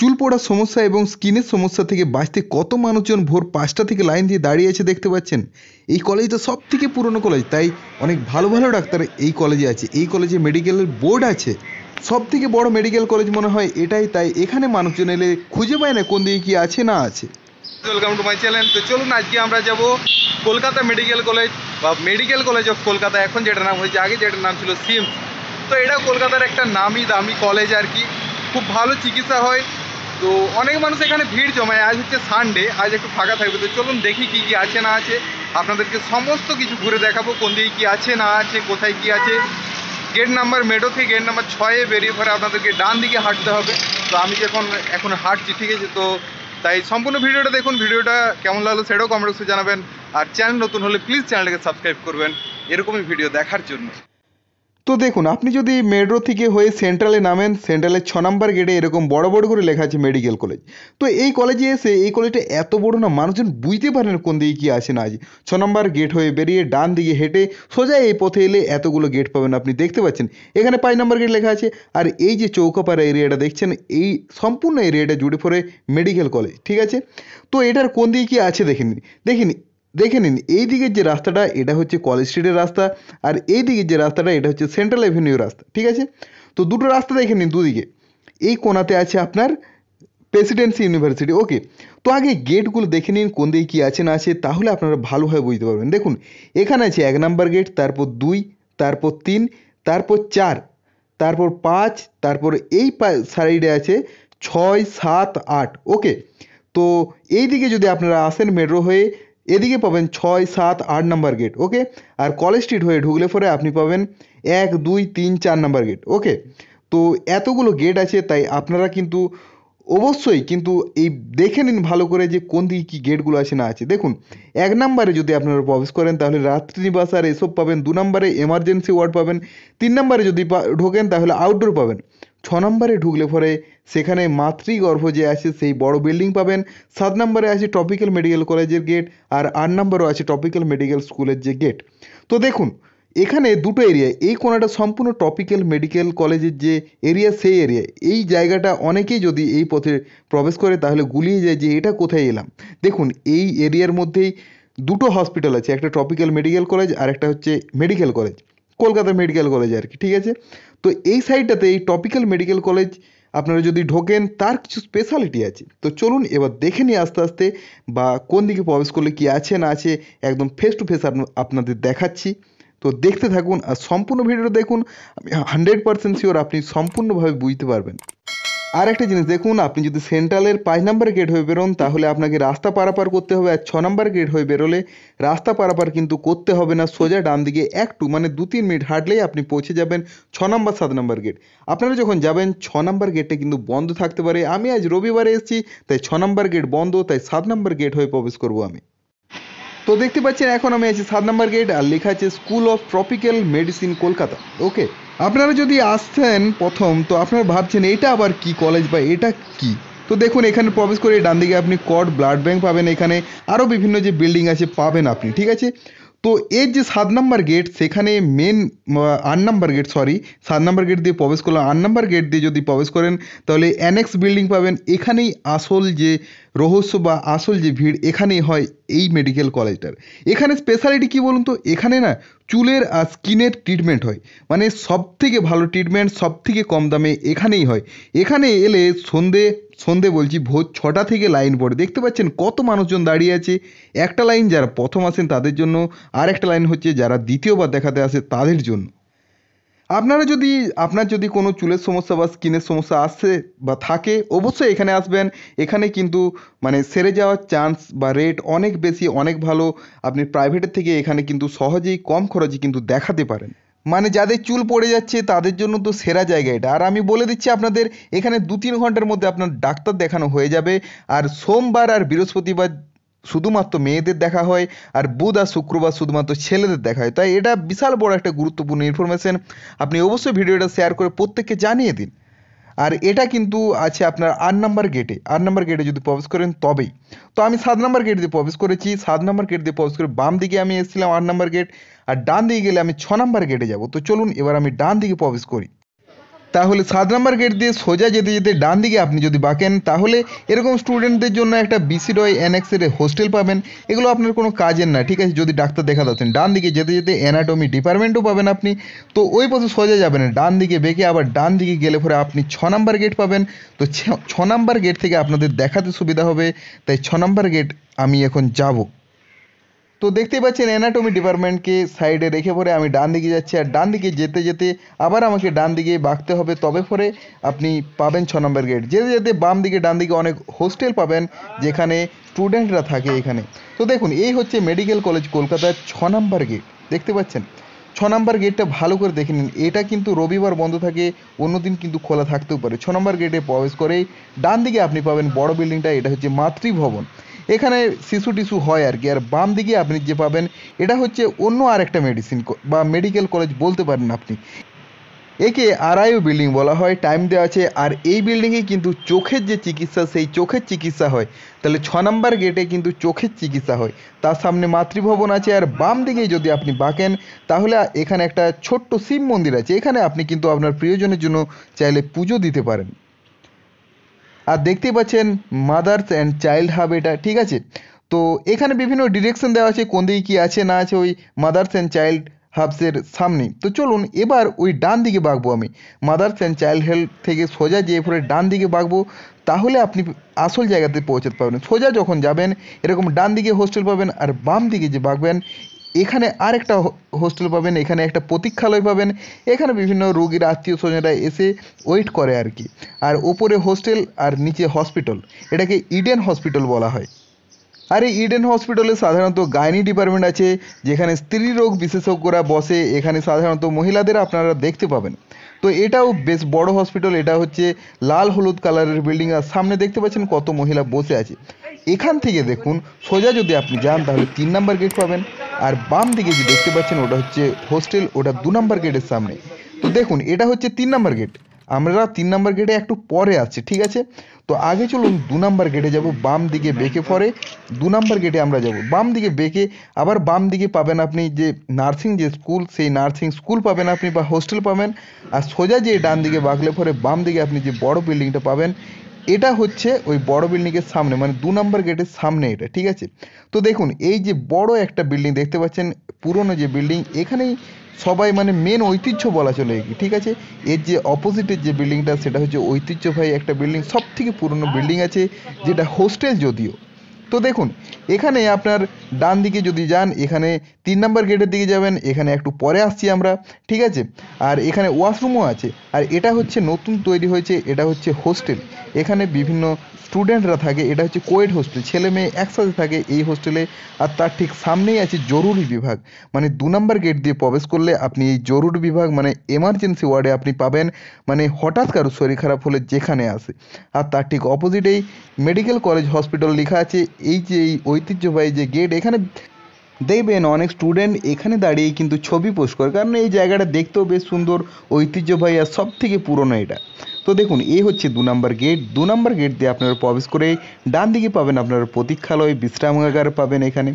চুল পড়ার সমস্যা এবং স্কিনের সমস্যা থেকে বাঁচতে কত মানুষজন ভোর পাঁচটা থেকে লাইন দিয়ে দাঁড়িয়ে আছে দেখতে পাচ্ছেন এই কলেজ তো সব থেকে পুরনো কলেজ তাই অনেক ভালো ভালো ডাক্তার এই কলেজে আছে এই কলেজে মেডিকেলের বোর্ড আছে সব থেকে বড় মেডিকেল কলেজ মনে হয় এটাই তাই এখানে মানুষজন এলে খুঁজে পায় না কোন দিকে কি আছে না আছে ওয়েলকাম টু মাই চ্যানেল তো চলুন আজকে আমরা যাব কলকাতা মেডিকেল কলেজ বা মেডিকেল কলেজ অফ কলকাতা এখন যেটা নাম হয়েছে আগে যেটার নাম ছিল সিমস তো এটা কলকাতার একটা নামি দামি কলেজ আর কি খুব ভালো চিকিৎসা হয় তো অনেক মানুষ এখানে ভিড় জমায় আজ হচ্ছে সানডে আজ একটু ফাঁকা থাকবে তো চলুন দেখি কি কি আছে না আছে আপনাদেরকে সমস্ত কিছু ঘুরে দেখাবো কোন দিকে কী আছে না আছে কোথায় কি আছে গেট নাম্বার মেডো থেকে গেট নাম্বার ছয়ে বেরিয়ে পরে আপনাদেরকে ডান দিকে হাঁটতে হবে তো আমি যখন এখন হাঁটছি ঠিক আছে তো তাই সম্পূর্ণ ভিডিওটা দেখুন ভিডিওটা কেমন লাগলো সেটাও কমেন্ট বক্সে জানাবেন আর চ্যানেল নতুন হলে প্লিজ চ্যানেলটাকে সাবস্ক্রাইব করবেন এরকমই ভিডিও দেখার জন্য তো দেখুন আপনি যদি মেট্রো থেকে হয়ে সেন্ট্রালে নামেন সেন্ট্রালের ছ নম্বর গেটে এরকম বড় বড় করে লেখা আছে মেডিকেল কলেজ তো এই কলেজে এসে এই কলেজটা এত বড় না মানুষজন বুঝতে পারে না কোন দিকে কী আছে না আছে ছ নম্বর গেট হয়ে বেরিয়ে ডান দিকে হেঁটে সোজা এই পথে এলে এতগুলো গেট পাবেন আপনি দেখতে পাচ্ছেন এখানে পাঁচ নম্বর গেট লেখা আছে আর এই যে চৌকাপাড়া এরিয়াটা দেখছেন এই সম্পূর্ণ এরিয়াটা জুড়ে পড়ে মেডিকেল কলেজ ঠিক আছে তো এটার কোন দিকে কী আছে দেখে দেখিনি দেখে দেখে নিন এই দিকের যে রাস্তাটা এটা হচ্ছে কলেজ স্ট্রিটের রাস্তা আর এই দিকের যে রাস্তাটা এটা হচ্ছে সেন্ট্রাল অ্যাভিনিউ রাস্তা ঠিক আছে তো দুটো রাস্তা দেখে নিন দুদিকে এই কোনাতে আছে আপনার প্রেসিডেন্সি ইউনিভার্সিটি ওকে তো আগে গেটগুলো দেখে নিন কোন দিকে কী আছে না আছে তাহলে আপনারা ভালোভাবে বুঝতে পারবেন দেখুন এখানে আছে এক নাম্বার গেট তারপর দুই তারপর তিন তারপর চার তারপর পাঁচ তারপর এই সাইডে আছে ছয় সাত আট ওকে তো এই দিকে যদি আপনারা আসেন মেট্রো হয়ে এদিকে পাবেন ছয় সাত আট নাম্বার গেট ওকে আর কলেজ স্ট্রিট হয়ে ঢুকলে পরে আপনি পাবেন এক দুই তিন চার নাম্বার গেট ওকে তো এতগুলো গেট আছে তাই আপনারা কিন্তু অবশ্যই কিন্তু এই দেখে নিন ভালো করে যে কোন দিকে কী গেটগুলো আছে না আছে দেখুন এক নাম্বারে যদি আপনারা প্রবেশ করেন তাহলে রাত্রিনিবাস আর এসব পাবেন দু নম্বরে এমার্জেন্সি ওয়ার্ড পাবেন তিন নম্বরে যদি ঢোকেন তাহলে আউটডোর পাবেন ছ নম্বরে ঢুকলে পরে সেখানে মাতৃগর্ভ যে আছে সেই বড় বিল্ডিং পাবেন সাত নম্বরে আছে টপিক্যাল মেডিকেল কলেজের গেট আর আট নম্বরও আছে টপিক্যাল মেডিকেল স্কুলের যে গেট তো দেখুন এখানে দুটো এরিয়া এই কোনাটা সম্পূর্ণ টপিক্যাল মেডিকেল কলেজের যে এরিয়া সেই এরিয়া এই জায়গাটা অনেকেই যদি এই পথে প্রবেশ করে তাহলে গুলিয়ে যায় যে এটা কোথায় এলাম দেখুন এই এরিয়ার মধ্যেই দুটো হসপিটাল আছে একটা টপিক্যাল মেডিকেল কলেজ আর একটা হচ্ছে medical college Kolkata medical college আর কি ঠিক আছে তো এই সাইডটাতে এই টপিক্যাল মেডিকেল কলেজ আপনারা যদি ঢোকেন তার কিছু স্পেশালিটি আছে তো চলুন এবার দেখে নিই আস্তে আস্তে বা কোন দিকে প্রবেশ করলে কি আছে না আছে একদম ফেস টু ফেস আপনাদের দেখাচ্ছি তো দেখতে থাকুন আর সম্পূর্ণ ভিডিও দেখুন আমি হান্ড্রেড পারসেন্ট শিওর আপনি সম্পূর্ণভাবে বুঝতে পারবেন আর একটা জিনিস দেখুন আপনি যদি সেন্ট্রালের পাঁচ নাম্বার গেট হয়ে বেরোন তাহলে আপনাকে রাস্তা পারাপার করতে হবে আর ছ নাম্বার গেট হয়ে বেরোলে রাস্তা পারাপার কিন্তু করতে হবে না সোজা ডান দিকে একটু মানে দু তিন মিনিট হাঁটলেই আপনি পৌঁছে যাবেন ছ নাম্বার সাত নাম্বার গেট আপনারা যখন যাবেন ছ নাম্বার গেটে কিন্তু বন্ধ থাকতে পারে আমি আজ রবিবারে এসেছি তাই ছ নাম্বার গেট বন্ধ তাই সাত নাম্বার গেট হয়ে প্রবেশ করবো আমি তো দেখতে পাচ্ছেন এখন আমি আছি সাত নম্বর গেট আর লেখা আছে school of tropical medicine Kolkata okay আপনারা যদি আসছেন প্রথম তো আপনারা ভাবছেন এটা আবার কি কলেজ বা এটা কি তো দেখুন এখানে প্রবেশ করে ডান দিকে আপনি কট ব্লাড ব্যাংক পাবেন এখানে আরও বিভিন্ন যে বিল্ডিং আছে পাবেন আপনি ঠিক আছে তো এর যে সাত নাম্বার গেট সেখানে মেন আট নাম্বার গেট সরি সাত নাম্বার গেট দিয়ে প্রবেশ করলাম আট নাম্বার গেট দিয়ে যদি প্রবেশ করেন তাহলে অ্যানেক্স বিল্ডিং পাবেন এখানেই আসল যে রহস্য বা আসল যে ভিড় এখানেই হয় এই মেডিকেল কলেজটার এখানে স্পেশালিটি কী বলুন তো এখানে না চুলের আর স্কিনের ট্রিটমেন্ট হয় মানে সব থেকে ভালো ট্রিটমেন্ট সব থেকে কম দামে এখানেই হয় এখানে এলে সন্ধে সন্ধে বলছি ভোর ছটা থেকে লাইন পড়ে দেখতে পাচ্ছেন কত মানুষজন দাঁড়িয়ে আছে একটা লাইন যারা প্রথম আসেন তাদের জন্য আর একটা লাইন হচ্ছে যারা দ্বিতীয়বার দেখাতে আসে তাদের জন্য আপনারা যদি আপনার যদি কোনো চুলের সমস্যা বা স্কিনের সমস্যা আসে বা থাকে অবশ্যই এখানে আসবেন এখানে কিন্তু মানে সেরে যাওয়ার চান্স বা রেট অনেক বেশি অনেক ভালো আপনি প্রাইভেটের থেকে এখানে কিন্তু সহজেই কম খরচে কিন্তু দেখাতে পারেন মানে যাদের চুল পড়ে যাচ্ছে তাদের জন্য তো সেরা জায়গা এটা আর আমি বলে দিচ্ছি আপনাদের এখানে দু তিন ঘন্টার মধ্যে আপনার ডাক্তার দেখানো হয়ে যাবে আর সোমবার আর বৃহস্পতিবার শুধুমাত্র মেয়েদের দেখা হয় আর বুধ আর শুক্রবার শুধুমাত্র ছেলেদের দেখা হয় তাই এটা বিশাল বড় একটা গুরুত্বপূর্ণ ইনফরমেশান আপনি অবশ্যই ভিডিওটা শেয়ার করে প্রত্যেককে জানিয়ে দিন আর এটা কিন্তু আছে আপনার আট নাম্বার গেটে আট নাম্বার গেটে যদি প্রবেশ করেন তবেই তো আমি সাত নাম্বার গেট দিয়ে প্রবেশ করেছি সাত নাম্বার গেট দিয়ে প্রবেশ করে বাম দিকে আমি এসেছিলাম আট নাম্বার গেট আর ডান দিকে গেলে আমি ছ নাম্বার গেটে যাব তো চলুন এবার আমি ডান দিকে প্রবেশ করি তাহলে সাত নাম্বার গেট দিয়ে সোজা যেতে যেতে ডান দিকে আপনি যদি বাঁকেন তাহলে এরকম স্টুডেন্টদের জন্য একটা বিসি রয় এনএক্সের হোস্টেল পাবেন এগুলো আপনার কোনো কাজের না ঠিক আছে যদি ডাক্তার দেখা যাচ্ছেন ডান দিকে যেতে যেতে অ্যানাটমি ডিপার্টমেন্টও পাবেন আপনি তো ওই পথে সোজা যাবেন ডান দিকে বেঁকে আবার ডান দিকে গেলে পরে আপনি ছ নাম্বার গেট পাবেন তো ছ নাম্বার গেট থেকে আপনাদের দেখাতে সুবিধা হবে তাই ছ নাম্বার গেট আমি এখন যাবো তো দেখতেই পাচ্ছেন অ্যানাটমি ডিপার্টমেন্টকে সাইডে রেখে পরে আমি ডান দিকে যাচ্ছি আর ডান দিকে যেতে যেতে আবার আমাকে ডান দিকে বাঁকতে হবে তবে পরে আপনি পাবেন ছ নম্বর গেট যেতে যেতে বাম দিকে ডান দিকে অনেক হোস্টেল পাবেন যেখানে স্টুডেন্টরা থাকে এখানে তো দেখুন এই হচ্ছে মেডিকেল কলেজ কলকাতার ছ নম্বর গেট দেখতে পাচ্ছেন ছ নম্বর গেটটা ভালো করে দেখে নিন এটা কিন্তু রবিবার বন্ধ থাকে অন্যদিন কিন্তু খোলা থাকতেও পারে ছ নম্বর গেটে প্রবেশ করেই ডান দিকে আপনি পাবেন বড় বিল্ডিংটা এটা হচ্ছে মাতৃভবন এখানে শিশু টিস্যু হয় আর কি আর বাম দিকে আপনি যে পাবেন এটা হচ্ছে অন্য আরেকটা মেডিসিন বা মেডিকেল কলেজ বলতে পারেন আপনি একে আরআইও বিল্ডিং বলা হয় টাইম দেওয়া আছে আর এই বিল্ডিংয়ে কিন্তু চোখের যে চিকিৎসা সেই চোখের চিকিৎসা হয় তাহলে ছ নম্বর গেটে কিন্তু চোখের চিকিৎসা হয় তার সামনে মাতৃভবন আছে আর বাম দিকে যদি আপনি বাঁকেন তাহলে এখানে একটা ছোট্ট শিব মন্দির আছে এখানে আপনি কিন্তু আপনার প্রিয়জনের জন্য চাইলে পুজো দিতে পারেন আর দেখতেই পাচ্ছেন মাদার্স অ্যান্ড চাইল্ড হাব এটা ঠিক আছে তো এখানে বিভিন্ন ডিরেকশন দেওয়া আছে কোন দিকে কী আছে না আছে ওই মাদার্স অ্যান্ড চাইল্ড হাবসের সামনে তো চলুন এবার ওই ডান দিকে বাঁকবো আমি মাদার্স অ্যান্ড চাইল্ড হেলথ থেকে সোজা যে পরে ডান দিকে বাঁকবো তাহলে আপনি আসল জায়গাতে পৌঁছাতে পারবেন সোজা যখন যাবেন এরকম ডান দিকে হোস্টেল পাবেন আর বাম দিকে যে বাঁকবেন এখানে আর একটা হোস্টেল পাবেন এখানে একটা প্রতীক্ষালয় পাবেন এখানে বিভিন্ন রোগীর আত্মীয় স্বজনরা এসে ওয়েট করে আর কি আর ওপরে হোস্টেল আর নিচে হসপিটাল এটাকে ইডেন হসপিটাল বলা হয় আর এই ইডেন হসপিটালে সাধারণত গাইনি ডিপার্টমেন্ট আছে যেখানে স্ত্রী রোগ বিশেষজ্ঞরা বসে এখানে সাধারণত মহিলাদের আপনারা দেখতে পাবেন তো এটাও বেশ বড় হসপিটাল এটা হচ্ছে লাল হলুদ কালারের বিল্ডিং আর সামনে দেখতে পাচ্ছেন কত মহিলা বসে আছে এখান থেকে দেখুন সোজা যদি আপনি যান তাহলে তিন নাম্বার গেট পাবেন আর বাম দিকে যে দেখতে পাচ্ছেন ওটা হচ্ছে হোস্টেল ওটা দু নাম্বার গেটের সামনে তো দেখুন এটা হচ্ছে তিন নাম্বার গেট আমরা তিন নাম্বার গেটে একটু পরে আছি ঠিক আছে তো আগে চলুন দু নাম্বার গেটে যাব বাম দিকে বেঁকে পরে দু নাম্বার গেটে আমরা যাব বাম দিকে বেঁকে আবার বাম দিকে পাবেন আপনি যে নার্সিং যে স্কুল সেই নার্সিং স্কুল পাবেন আপনি বা হোস্টেল পাবেন আর সোজা যে ডান দিকে বাঁকলে পরে বাম দিকে আপনি যে বড় বিল্ডিংটা পাবেন এটা হচ্ছে ওই বড় বিল্ডিংয়ের সামনে মানে দু নম্বর গেটের সামনে এটা ঠিক আছে তো দেখুন এই যে বড় একটা বিল্ডিং দেখতে পাচ্ছেন পুরনো যে বিল্ডিং এখানেই সবাই মানে মেন ঐতিহ্য বলা চলে ঠিক আছে এর যে অপোজিটের যে বিল্ডিংটা সেটা হচ্ছে ঐতিহ্যবাহী একটা বিল্ডিং সব থেকে পুরনো বিল্ডিং হ্যাঁ। আছে যেটা হোস্টেল যদিও তো দেখুন এখানে আপনার ডান দিকে যদি যান এখানে তিন নাম্বার গেটের দিকে যাবেন এখানে একটু পরে আসছি আমরা ঠিক আছে আর এখানে ওয়াশরুমও আছে আর এটা হচ্ছে নতুন তৈরি হয়েছে এটা হচ্ছে হোস্টেল এখানে বিভিন্ন স্টুডেন্টরা থাকে এটা হচ্ছে কোয়েড হোস্টেল ছেলে মেয়ে একসাথে থাকে এই হোস্টেলে আর তার ঠিক সামনেই আছে জরুরি বিভাগ মানে দু নম্বর গেট দিয়ে প্রবেশ করলে আপনি এই জরুরি বিভাগ মানে এমার্জেন্সি ওয়ার্ডে আপনি পাবেন মানে হঠাৎ কারো শরীর খারাপ হলে যেখানে আসে আর তার ঠিক অপোজিটেই মেডিকেল কলেজ হসপিটাল লেখা আছে এই যে এই ঐতিহ্যবাহী যে গেট এখানে দেখবেন অনেক স্টুডেন্ট এখানে দাঁড়িয়ে কিন্তু ছবি পোস্ট করে কারণ এই জায়গাটা দেখতেও বেশ সুন্দর ঐতিহ্যবাহী আর সব থেকে পুরনো এটা তো দেখুন এ হচ্ছে দু নম্বর গেট দু নম্বর গেট দিয়ে আপনারা প্রবেশ করে ডান দিকে পাবেন আপনারা প্রতীক্ষালয় বিশ্রামাগার পাবেন এখানে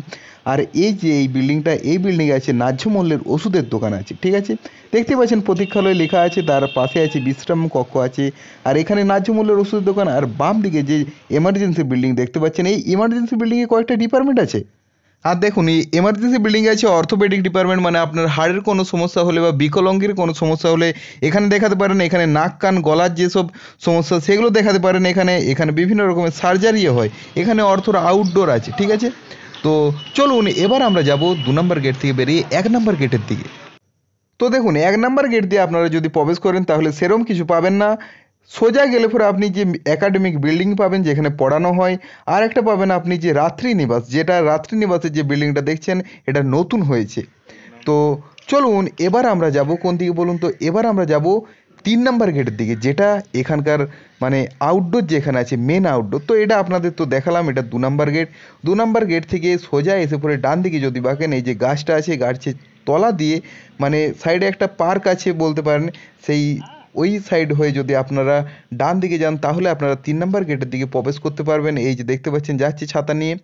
আর এই যে এই বিল্ডিংটা এই বিল্ডিংয়ে আছে ন্যায্য মূল্যের ওষুধের দোকান আছে ঠিক আছে দেখতে পাচ্ছেন প্রতীক্ষালয় লেখা আছে তার পাশে আছে বিশ্রাম কক্ষ আছে আর এখানে ন্যায্য মূল্যের ওষুধের দোকান আর বাম দিকে যে এমার্জেন্সি বিল্ডিং দেখতে পাচ্ছেন এই ইমার্জেন্সি বিল্ডিংয়ে কয়েকটা ডিপার্টমেন্ট আছে আর দেখুন এই এমার্জেন্সি বিল্ডিং আছে অর্থোপেডিক ডিপার্টমেন্ট মানে আপনার হাড়ের কোনো সমস্যা হলে বা বিকলঙ্গের কোনো সমস্যা হলে এখানে দেখাতে পারেন এখানে নাক কান গলার যেসব সমস্যা সেগুলো দেখাতে পারেন এখানে এখানে বিভিন্ন রকমের সার্জারিও হয় এখানে অর্থর আউটডোর আছে ঠিক আছে তো চলুন এবার আমরা যাব দু নম্বর গেট থেকে বেরিয়ে এক নম্বর গেটের দিকে তো দেখুন এক নম্বর গেট দিয়ে আপনারা যদি প্রবেশ করেন তাহলে সেরম কিছু পাবেন না সোজা গেলে পরে আপনি যে একাডেমিক বিল্ডিং পাবেন যেখানে পড়ানো হয় আর একটা পাবেন আপনি যে রাত্রিনিবাস যেটা রাত্রিনিবাসের যে বিল্ডিংটা দেখছেন এটা নতুন হয়েছে তো চলুন এবার আমরা যাব কোন দিকে বলুন তো এবার আমরা যাব তিন নাম্বার গেটের দিকে যেটা এখানকার মানে আউটডোর যেখানে আছে মেন আউটডোর তো এটা আপনাদের তো দেখালাম এটা দু নাম্বার গেট দু নাম্বার গেট থেকে সোজা এসে পরে ডান দিকে যদি বাঁকেন এই যে গাছটা আছে গাছের তলা দিয়ে মানে সাইডে একটা পার্ক আছে বলতে পারেন সেই ওই সাইড হয়ে যদি আপনারা ডান দিকে যান তাহলে আপনারা তিন নাম্বার গেটের দিকে প্রবেশ করতে পারবেন এই যে দেখতে পাচ্ছেন যাচ্ছি ছাতা নিয়ে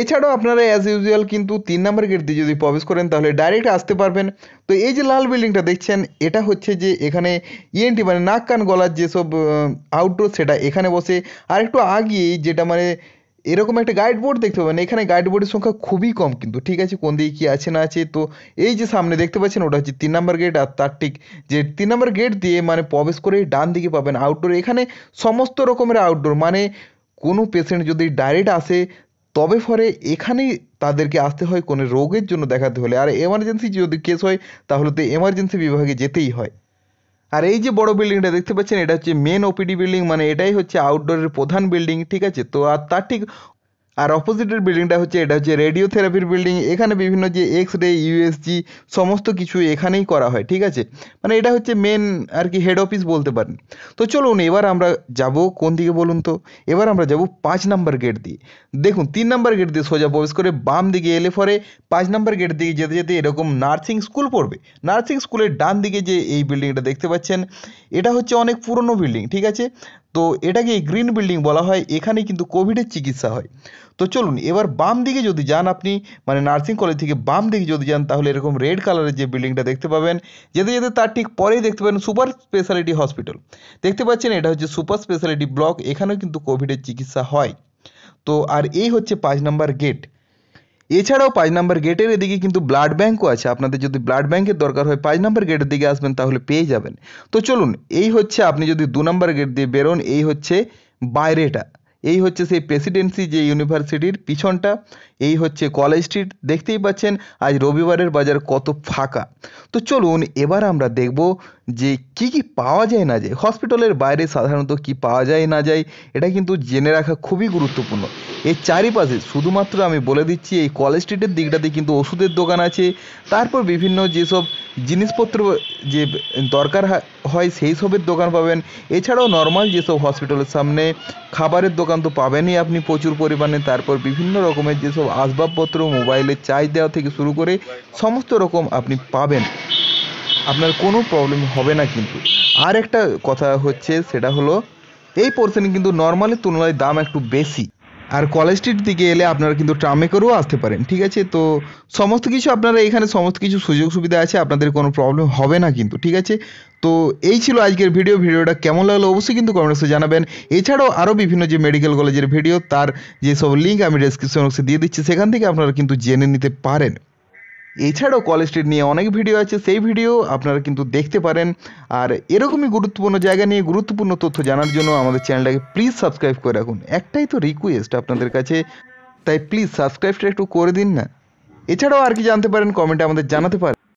এছাড়াও আপনারা অ্যাজ ইউজুয়াল কিন্তু তিন নাম্বার গেট দিয়ে যদি প্রবেশ করেন তাহলে ডাইরেক্ট আসতে পারবেন তো এই যে লাল বিল্ডিংটা দেখছেন এটা হচ্ছে যে এখানে ইএনটি e মানে নাক কান গলার যেসব আউটডোর সেটা এখানে বসে আর একটু আগিয়ে যেটা মানে এরকম একটা গাইড বোর্ড দেখতে পাবেন এখানে গাইড বোর্ডের সংখ্যা খুবই কম কিন্তু ঠিক আছে কোন দিকে কী আছে না আছে তো এই যে সামনে দেখতে পাচ্ছেন ওটা হচ্ছে তিন নম্বর গেট আর তার ঠিক যে তিন নম্বর গেট দিয়ে মানে প্রবেশ করে ডান দিকে পাবেন আউটডোর এখানে সমস্ত রকমের আউটডোর মানে কোনো পেশেন্ট যদি ডাইরেক্ট আসে তবে পরে এখানেই তাদেরকে আসতে হয় কোনো রোগের জন্য দেখাতে হলে আর এমার্জেন্সি যদি কেস হয় তাহলে তো এমার্জেন্সি বিভাগে যেতেই হয় আর এই যে বড় বিল্ডিংটা দেখতে পাচ্ছেন এটা হচ্ছে মেন ওপিডি বিল্ডিং মানে এটাই হচ্ছে আউটডোরের প্রধান বিল্ডিং ঠিক আছে তো আর তার ঠিক আর অপোজিটের বিল্ডিংটা হচ্ছে এটা হচ্ছে রেডিওথেরাপির বিল্ডিং এখানে বিভিন্ন যে এক্স রে ইউএসজি সমস্ত কিছু এখানেই করা হয় ঠিক আছে মানে এটা হচ্ছে মেন আর কি হেড অফিস বলতে পারেন তো চলুন এবার আমরা যাব কোন দিকে বলুন তো এবার আমরা যাব পাঁচ নাম্বার গেট দিয়ে দেখুন তিন নাম্বার গেট দিয়ে সোজা প্রবেশ করে বাম দিকে এলে পরে পাঁচ নাম্বার গেট দিকে যেতে যেতে এরকম নার্সিং স্কুল পড়বে নার্সিং স্কুলের ডান দিকে যে এই বিল্ডিংটা দেখতে পাচ্ছেন এটা হচ্ছে অনেক পুরনো বিল্ডিং ঠিক আছে তো এটাকে গ্রিন বিল্ডিং বলা হয় এখানে কিন্তু কোভিডের চিকিৎসা হয় তো চলুন এবার বাম দিকে যদি যান আপনি মানে নার্সিং কলেজ থেকে বাম দিকে যদি যান তাহলে এরকম রেড কালারের যে বিল্ডিংটা দেখতে পাবেন যেতে যেতে তার ঠিক পরেই দেখতে পাবেন সুপার স্পেশালিটি হসপিটাল দেখতে পাচ্ছেন এটা হচ্ছে সুপার স্পেশালিটি ব্লক এখানেও কিন্তু কোভিডের চিকিৎসা হয় তো আর এই হচ্ছে পাঁচ নম্বর গেট এছাড়াও পাঁচ নাম্বার গেটের এদিকে কিন্তু ব্লাড ব্যাঙ্কও আছে আপনাদের যদি ব্লাড ব্যাঙ্কের দরকার হয় পাঁচ নাম্বার গেটের দিকে আসবেন তাহলে পেয়ে যাবেন তো চলুন এই হচ্ছে আপনি যদি দু নাম্বার গেট দিয়ে বেরোন এই হচ্ছে বাইরেটা এই হচ্ছে সেই প্রেসিডেন্সি যে ইউনিভার্সিটির পিছনটা এই হচ্ছে কলেজ স্ট্রিট দেখতেই পাচ্ছেন আজ রবিবারের বাজার কত ফাঁকা তো চলুন এবার আমরা দেখব যে কি কি পাওয়া যায় না যায় হসপিটালের বাইরে সাধারণত কি পাওয়া যায় না যায় এটা কিন্তু জেনে রাখা খুবই গুরুত্বপূর্ণ এর চারিপাশে শুধুমাত্র আমি বলে দিচ্ছি এই কলেজ স্ট্রিটের দিকটাতে কিন্তু ওষুধের দোকান আছে তারপর বিভিন্ন যেসব জিনিসপত্র যে দরকার হয় সেই সবের দোকান পাবেন এছাড়াও নর্মাল যেসব হসপিটালের সামনে খাবারের দোকান তো পাবেনই আপনি প্রচুর পরিমাণে তারপর বিভিন্ন রকমের যেসব আসবাবপত্র মোবাইলের চার্জ দেওয়া থেকে শুরু করে সমস্ত রকম আপনি পাবেন আপনার কোনো প্রবলেম হবে না কিন্তু আর একটা কথা হচ্ছে সেটা হলো এই পোর্শনে কিন্তু নর্মালের তুলনায় দাম একটু বেশি আর কলেজ স্ট্রিট দিকে এলে আপনারা কিন্তু ট্রামে করেও আসতে পারেন ঠিক আছে তো সমস্ত কিছু আপনারা এখানে সমস্ত কিছু সুযোগ সুবিধা আছে আপনাদের কোনো প্রবলেম হবে না কিন্তু ঠিক আছে তো এই ছিল আজকের ভিডিও ভিডিওটা কেমন লাগলো অবশ্যই কিন্তু কমেন্টসে জানাবেন এছাড়াও আরও বিভিন্ন যে মেডিকেল কলেজের ভিডিও তার যেসব লিঙ্ক আমি ডেসক্রিপশন বক্সে দিয়ে দিচ্ছি সেখান থেকে আপনারা কিন্তু জেনে নিতে পারেন এছাড়াও কলেজ স্ট্রিট নিয়ে অনেক ভিডিও আছে সেই ভিডিও আপনারা কিন্তু দেখতে পারেন আর এরকমই গুরুত্বপূর্ণ জায়গা নিয়ে গুরুত্বপূর্ণ তথ্য জানার জন্য আমাদের চ্যানেলটাকে প্লিজ সাবস্ক্রাইব করে রাখুন একটাই তো রিকোয়েস্ট আপনাদের কাছে তাই প্লিজ সাবস্ক্রাইবটা একটু করে দিন না এছাড়াও আর কি জানতে পারেন কমেন্টে আমাদের জানাতে পারেন